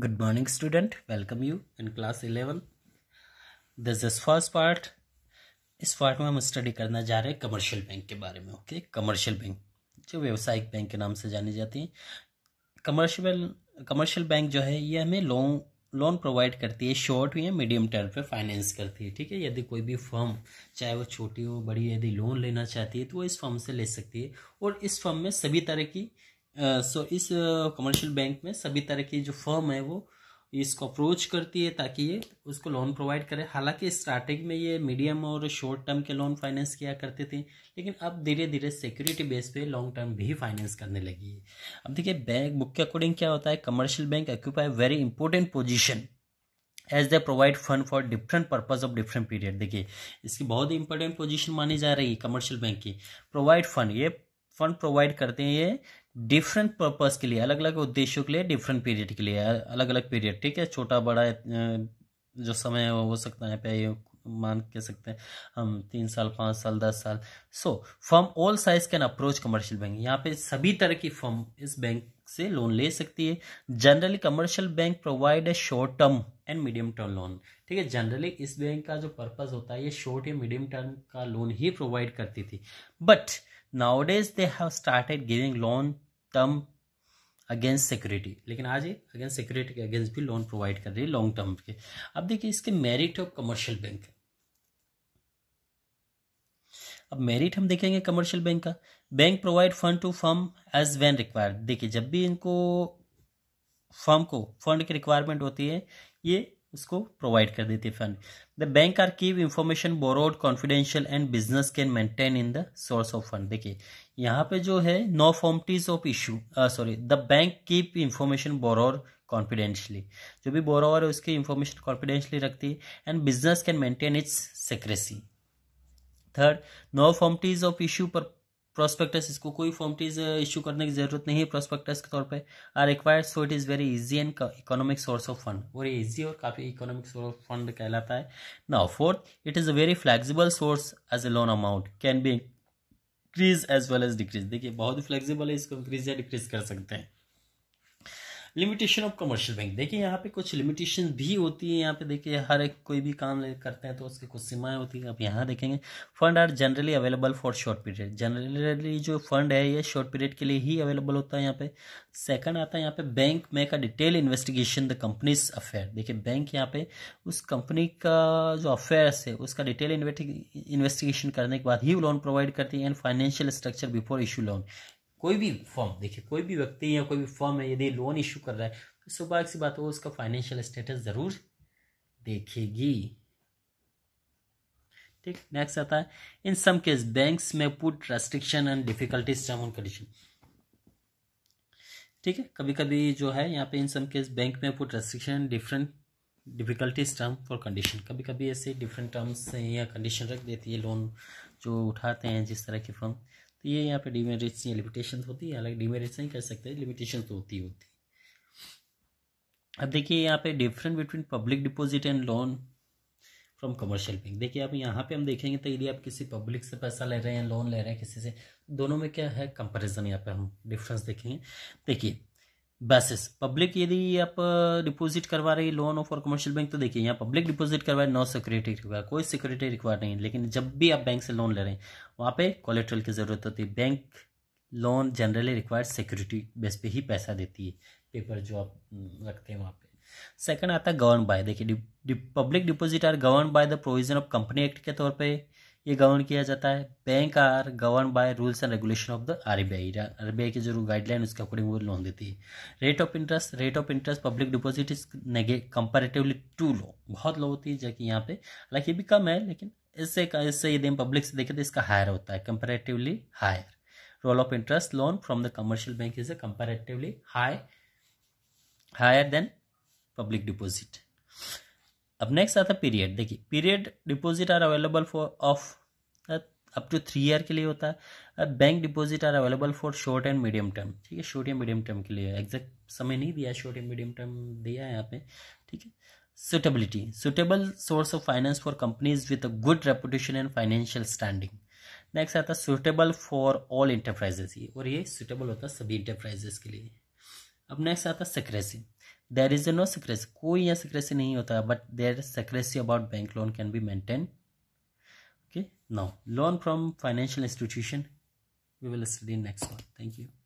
good morning student welcome you in class 11 this is first part इस part में हम study करना जा रहे हैं कमर्शियल बैंक के बारे में ओके कमर्शियल बैंक जो व्यावसायिक बैंक के नाम से जानी जाती है कमर्शियल कमर्शियल बैंक जो है ये हमें लोन लोन प्रोवाइड करती है शॉर्ट या मीडियम टर्म पे फाइनेंस करती है ठीक है यदि कोई भी फर्म चाहे वो छोटी हो बड़ी यदि लोन लेना चाहती है तो वो इस फर्म से ले सकती है और इस फर्म में सभी तरह की सो इस कमर्शियल बैंक में सभी तरह की जो फर्म है वो इसको अप्रोच करती है ताकि ये उसको लोन प्रोवाइड करे हालांकि स्टार्टिंग में ये मीडियम और शॉर्ट टर्म के लोन फाइनेंस किया करते थे लेकिन अब धीरे धीरे सिक्योरिटी बेस पे लॉन्ग टर्म भी फाइनेंस करने लगी है अब देखिए बैंक बुक के अकॉर्डिंग क्या होता है commercial bank occupy very important position as they provide fund for different purpose of different period देखिए इसकी बहुत ही इंपॉर्टेंट पोजिशन मानी जा रही है कमर्शियल बैंक की प्रोवाइड फंड ये फंड प्रोवाइड करते हैं ये डिफरेंट पर्पज के लिए अलग अलग उद्देश्यों के लिए डिफरेंट पीरियड के लिए अलग अलग पीरियड ठीक है छोटा बड़ा जो समय है वो हो सकता है पे मान कह सकते हैं हम तीन साल पाँच साल दस साल so firm all size can approach commercial bank यहाँ पे सभी तरह की फर्म इस बैंक से लोन ले सकती है generally commercial bank provide a short term and medium term loan ठीक है जनरली इस बैंक का जो पर्पज होता है ये शॉर्ट या मीडियम टर्म का लोन ही प्रोवाइड करती थी but nowadays they have started giving loan term against security लेकिन आज ये अगेंस्ट सिक्योरिटी के अगेंस्ट भी लोन प्रोवाइड कर रही है लॉन्ग टर्म के अब देखिए इसके मेरिट ऑफ कमर्शियल बैंक अब मेरिट हम देखेंगे कमर्शियल बैंक का bank provide fund to firm as when required देखिए जब भी इनको फर्म को फंड की रिक्वायरमेंट होती है ये उसको प्रोवाइड कर देती है fund the bank are keep information borrowed confidential and business can maintain in the source of fund देखिए यहाँ पे जो है no formalities of issue sorry the bank keep information borrower confidentially जो भी बोरोवर है उसकी इंफॉर्मेशन कॉन्फिडेंशली रखती है and business can maintain its secrecy third no formalities of issue पर प्रोस्पेक्टस इसको कोई फॉर्मिटीज इशू uh, करने की जरूरत नहीं है प्रोस्पेक्टस के तौर पे are required so it is very easy and economic source of fund और इजी और काफ़ी इकोनॉमिक सोर्स ऑफ फंड कहलाता है now fourth it is a very flexible source as a loan amount can be increase as well as decrease देखिए बहुत ही flexible है इसको increase या डिक्रीज कर सकते हैं लिमिटेशन ऑफ कमर्शियल बैंक देखिए यहाँ पे कुछ लिमिटेशन भी होती है यहाँ पे देखिए हर एक कोई भी काम करते हैं तो उसकी कुछ सीमाएं होती है आप यहाँ देखेंगे fund are generally available for short period generally जो फंड है ये शॉर्ट पीरियड के लिए ही अवेलेबल होता है यहाँ पे सेकंड आता है यहाँ पे बैंक में का detail investigation the companies affair देखिए बैंक यहाँ पे उस कंपनी का जो अफेयर्स है उसका डिटेल इन्वेस्टिगेशन करने के बाद ही लोन प्रोवाइड करती है and financial structure before issue loan कोई भी फॉर्म देखिए कोई भी व्यक्ति या कोई भी फॉर्म है यदि लोन इशू कर रहा है तो स्वाभाविक सी बात हो उसका फाइनेंशियल स्टेटस ज़रूर देखेगी ठीक नेक्स्ट आता है इन सम केस बैंक्स में put restriction and difficulties term on condition ठीक है कभी कभी जो है यहाँ पे इन सम केस बैंक में put restriction different difficulties term for condition कभी कभी ऐसे डिफरेंट टर्म्स या कंडीशन रख देती है लोन जो उठाते हैं जिस तरह की फॉर्म तो ये यहाँ पे डिमेरिट्स या लिमिटेशन होती है हालांकि डिमेरिट्स नहीं कर सकते लिमिटेशन तो होती होती अब देखिए यहाँ पे different between public deposit and loan from commercial bank देखिए आप यहाँ पे हम देखेंगे तो यदि आप किसी पब्लिक से पैसा ले रहे हैं लोन ले रहे हैं किसी से दोनों में क्या है कंपेरिजन यहाँ पे हम डिफरेंस देखेंगे देखिए बेसिस पब्लिक यदि आप डिपॉजिट करवा रही लोन ऑफ और कमर्शियल बैंक तो देखिए यहाँ पब्लिक डिपॉजिट करवाए नो सिक्योरिटी रिक्वायर कोई सिक्योरिटी रिक्वायर नहीं लेकिन जब भी आप बैंक से लोन ले रहे हैं वहाँ पे कोलेट्रल की ज़रूरत होती है bank loan generally required security base पे ही पैसा देती है पेपर जो आप रखते हैं वहाँ पे सेकंड आता है गवर्न बाय देखिए public deposit are govern by the provision of company act के तौर पर ये गवर्न किया जाता है bank are govern by rules and regulation of the RBI RBI की जो गाइडलाइन उसके अकॉर्डिंग वो लोन देती है rate of interest rate of interest public deposit is नेगे कंपेरेटिवली टू लो बहुत लो होती है जबकि यहाँ पे हालांकि ये भी कम है लेकिन इससे इससे यदि हम पब्लिक से देखें तो इसका हायर होता है comparatively higher role of interest loan from the commercial bank is a comparatively high higher than public deposit अब नेक्स्ट आता है पीरियड देखिए period deposit are available for of up to three year के लिए होता है अब bank deposit are available for short and medium term ठीक है शॉर्ट या मीडियम टर्म के लिए एग्जैक्ट समय नहीं दिया शॉर्ट या मीडियम टर्म दिया है यहाँ पे ठीक है suitability suitable source of finance for companies with a good reputation and financial standing next आता है सुटेबल फॉर ऑल इंटरप्राइजेस ये और ये सुटेबल होता है सभी इंटरप्राइजेस के लिए अब नेक्स्ट आता है secrecy there is no secrecy कोई यहाँ secrecy नहीं होता but there is secrecy about bank loan can be maintained okay now loan from financial institution we will study next one thank you